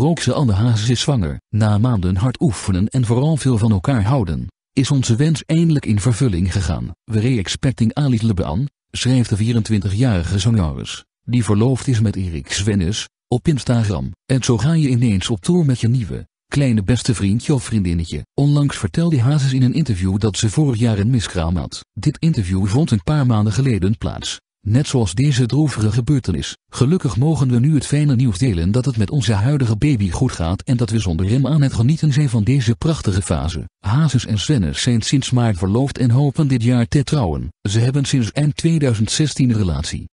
rookse Anne Hazes is zwanger. Na maanden hard oefenen en vooral veel van elkaar houden, is onze wens eindelijk in vervulling gegaan. We re-expecting Alice Leban, schrijft de 24-jarige zangeres, die verloofd is met Erik Svennes, op Instagram. En zo ga je ineens op tour met je nieuwe, kleine beste vriendje of vriendinnetje. Onlangs vertelde Hazes in een interview dat ze vorig jaar een miskraam had. Dit interview vond een paar maanden geleden plaats. Net zoals deze droevige gebeurtenis, gelukkig mogen we nu het fijne nieuws delen dat het met onze huidige baby goed gaat en dat we zonder rem aan het genieten zijn van deze prachtige fase. Hazes en Svennes zijn sinds maart verloofd en hopen dit jaar te trouwen. Ze hebben sinds eind 2016 een relatie.